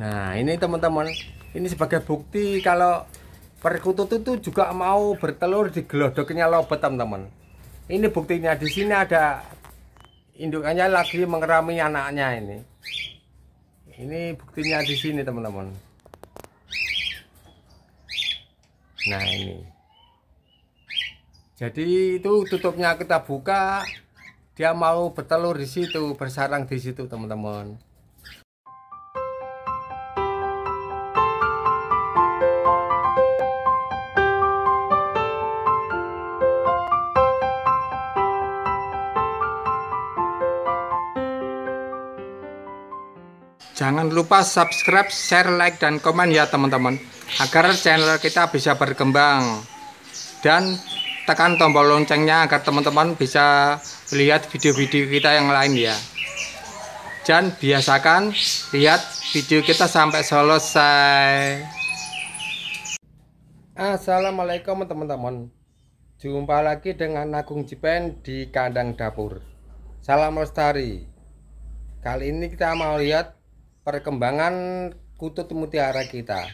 Nah ini teman-teman ini sebagai bukti kalau perkutut itu juga mau bertelur di gelodoknya lobet teman-teman. Ini buktinya di sini ada indukannya lagi mengerami anaknya ini. Ini buktinya di sini teman-teman. Nah ini. Jadi itu tutupnya kita buka, dia mau bertelur di situ, bersarang di situ teman-teman. Jangan lupa subscribe, share, like, dan komen ya teman-teman Agar channel kita bisa berkembang Dan tekan tombol loncengnya agar teman-teman bisa lihat video-video kita yang lain ya Dan biasakan lihat video kita sampai selesai Assalamualaikum teman-teman Jumpa lagi dengan Nagung Jipen di kandang dapur Salam Lestari Kali ini kita mau lihat perkembangan kutut mutiara kita.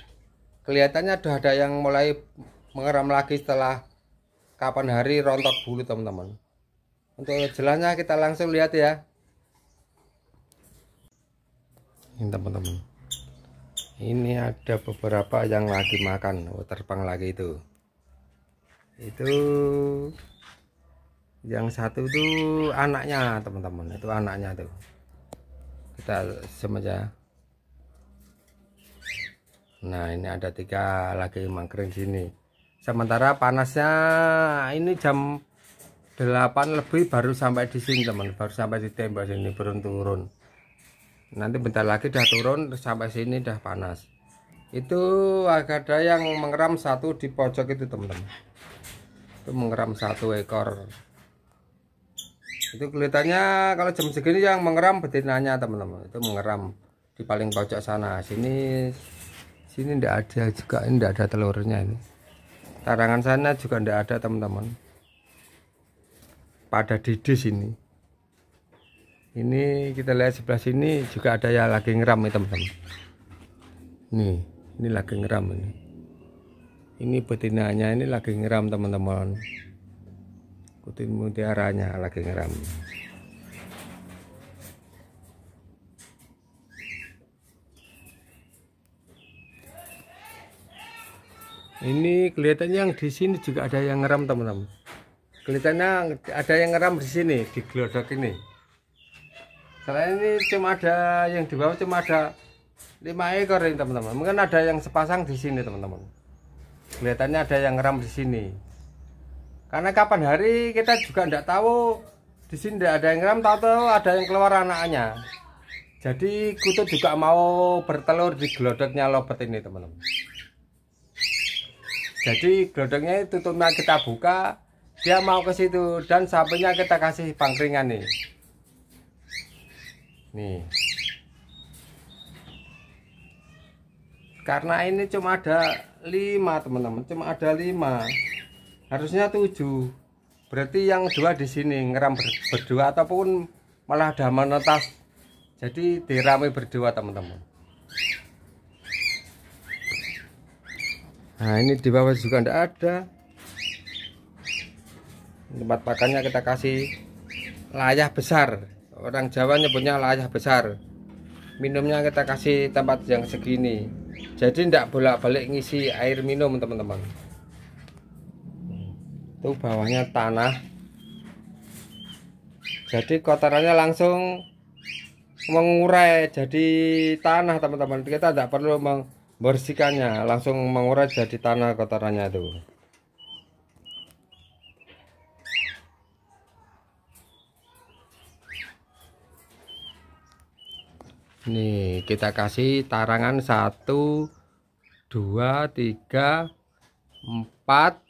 Kelihatannya sudah ada yang mulai mengeram lagi setelah kapan hari rontok bulu teman-teman. Untuk jelasnya kita langsung lihat ya. Ini teman-teman. Ini ada beberapa yang lagi makan, oh, terbang lagi itu. Itu yang satu itu anaknya teman-teman, itu anaknya tuh kita semuanya nah ini ada tiga lagi mangkring sini sementara panasnya ini jam 8 lebih baru sampai di sini teman baru sampai di tembok sini belum turun nanti bentar lagi dah turun sampai sini dah panas itu ada yang mengeram satu di pojok itu teman-teman itu mengeram satu ekor itu kelihatannya kalau jam segini yang mengeram betinanya teman-teman itu mengeram di paling pojok sana sini sini ndak ada juga ini ndak ada telurnya ini tarangan sana juga ndak ada teman-teman pada didi sini ini kita lihat sebelah sini juga ada yang lagi ngeram ya teman-teman nih ini lagi ngeram ini ini betinanya ini lagi ngeram teman-teman ikutin mutiaranya lagi ngeram ini kelihatannya yang di sini juga ada yang ngeram teman-teman kelihatannya ada yang ngeram di sini di gelodok ini selain ini cuma ada yang di bawah cuma ada lima ekor ini teman-teman mungkin ada yang sepasang di sini teman-teman kelihatannya ada yang ngeram di sini karena kapan hari kita juga tidak tahu di sini tidak ada yang ram tahu ada yang keluar anaknya jadi kutu juga mau bertelur di gelodoknya lobet ini teman-teman jadi gelodoknya itu tutupnya kita buka dia mau ke situ dan sampingnya kita kasih pangkringan nih nih karena ini cuma ada lima teman-teman cuma ada lima harusnya tujuh berarti yang dua di sini ngeram ber berdua ataupun malah ada menetas jadi dirame berdua teman-teman nah ini di bawah juga tidak ada tempat pakannya kita kasih layah besar orang Jawa nyebutnya layah besar minumnya kita kasih tempat yang segini jadi tidak bolak-balik ngisi air minum teman-teman itu bawahnya tanah jadi kotorannya langsung mengurai jadi tanah teman-teman kita tidak perlu membersihkannya langsung mengurai jadi tanah kotorannya itu Nih, kita kasih tarangan satu, dua, tiga, empat.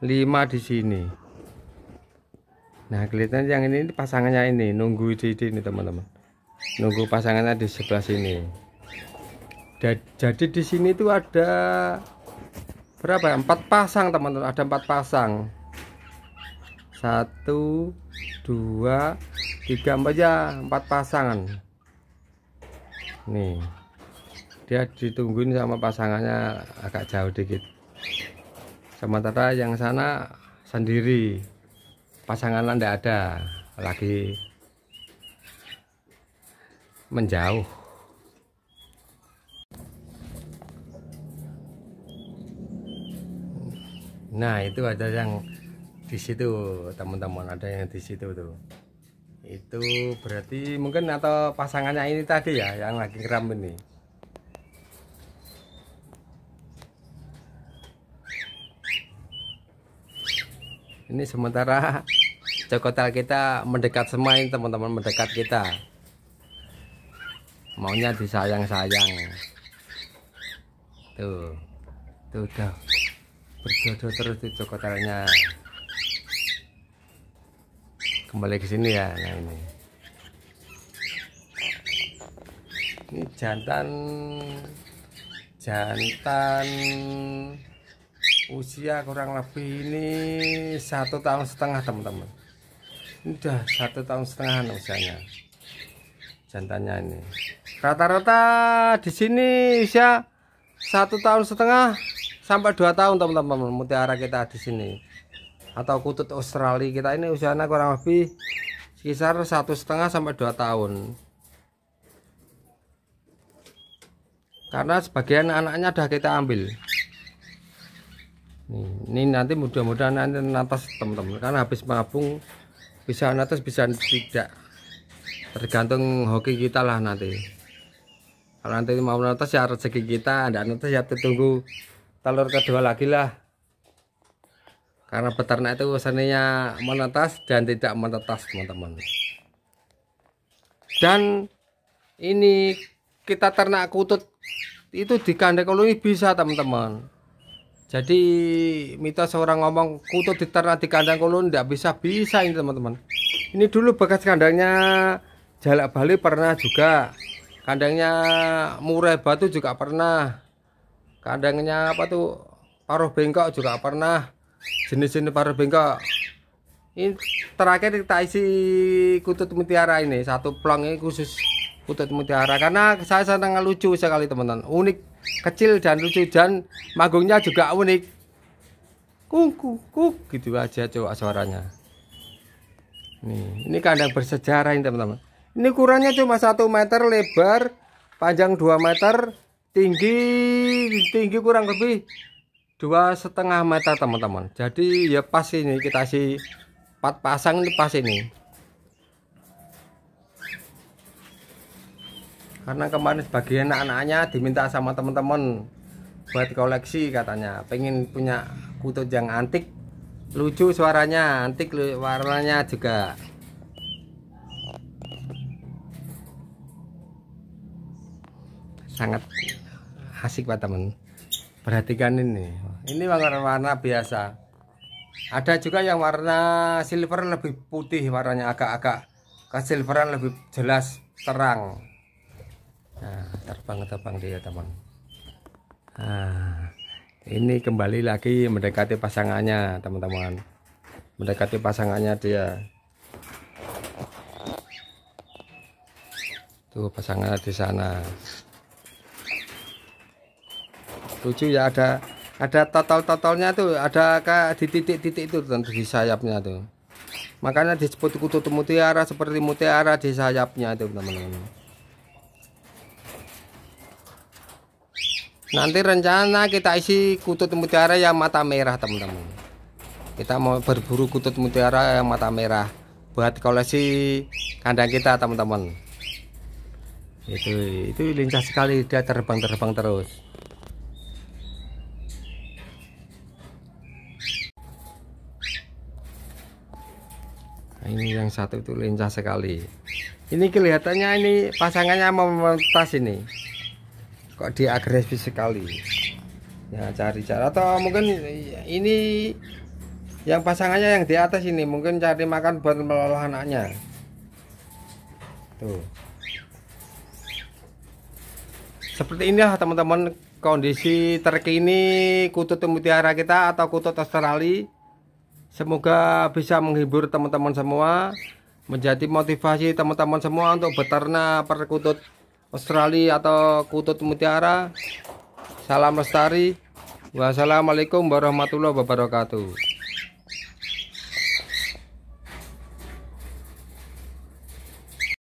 5 di sini nah kelihatan yang ini pasangannya ini nunggu di sini teman-teman nunggu pasangannya di sebelah sini jadi di sini tuh ada berapa ya? empat pasang teman-teman ada empat pasang satu dua tiga empat ya empat pasangan nih dia ditungguin sama pasangannya agak jauh dikit sementara yang sana sendiri pasangan anda ada lagi menjauh nah itu ada yang di situ teman-teman ada yang di situ tuh itu berarti mungkin atau pasangannya ini tadi ya yang lagi keram ini ini sementara cokotel kita mendekat semain teman-teman mendekat kita maunya disayang-sayang tuh tuh udah berjodoh terus di cokotelnya kembali ke sini ya nah ini ini jantan jantan usia kurang lebih ini satu tahun setengah teman-teman udah satu tahun setengah usianya jantannya ini rata-rata di sini usia satu tahun setengah sampai dua tahun teman-teman mutiara kita di sini atau kutut Australia kita ini usianya kurang lebih sekitar satu setengah sampai dua tahun karena sebagian anaknya sudah kita ambil ini nanti mudah-mudahan nanti natas teman-teman karena habis mengapung bisa natas bisa tidak tergantung hoki kita lah nanti kalau nanti mau natas ya rezeki kita dan natas ya tunggu telur kedua lagi lah karena peternak itu seninya menetas dan tidak menetas teman-teman dan ini kita ternak kutut itu di kandang koloni bisa teman-teman jadi mitos seorang ngomong kutu diternak di kandang kulon tidak bisa bisa ini teman-teman. Ini dulu bekas kandangnya Jalak Bali pernah juga. Kandangnya Murai Batu juga pernah. Kandangnya apa tuh paruh bengkok juga pernah. Jenis-jenis paruh bengkok. Ini terakhir kita isi kutu mutiara ini satu plong ini khusus kutu mutiara karena saya sangat lucu sekali teman-teman unik kecil dan lucu dan manggungnya juga unik kuk kuk, gitu aja coba suaranya nih ini kandang bersejarah ini teman-teman ini ukurannya cuma satu meter lebar panjang 2 meter tinggi tinggi kurang lebih dua setengah meter teman-teman jadi ya pas ini kita si empat pasang ini pas ini karena kemarin sebagian anak-anaknya diminta sama teman-teman buat koleksi katanya pengen punya kutut yang antik lucu suaranya antik warnanya juga sangat asik pak teman perhatikan ini ini warna-warna biasa ada juga yang warna silver lebih putih warnanya agak-agak ke silveran lebih jelas terang nah, terbang-terbang dia teman nah, ini kembali lagi mendekati pasangannya teman-teman mendekati pasangannya dia tuh pasangannya di sana tujuh ya ada ada total-totalnya tuh ada kayak di titik-titik itu tentu di sayapnya tuh makanya disebut kutu mutiara seperti mutiara di sayapnya itu teman-teman Nanti rencana kita isi kutut mutiara yang mata merah teman-teman. Kita mau berburu kutut mutiara yang mata merah buat koleksi kandang kita teman-teman. Itu itu lincah sekali dia terbang-terbang terus. Nah, ini yang satu itu lincah sekali. Ini kelihatannya ini pasangannya mau ini kok dia agresif sekali ya cari cara atau mungkin ini yang pasangannya yang di atas ini mungkin cari makan buat meloloh anaknya tuh seperti inilah teman-teman kondisi terkini kutut mutiara kita atau kutut Australia semoga bisa menghibur teman-teman semua menjadi motivasi teman-teman semua untuk beternak perkutut Australia atau Kutut Mutiara. Salam lestari. Wassalamualaikum warahmatullahi wabarakatuh.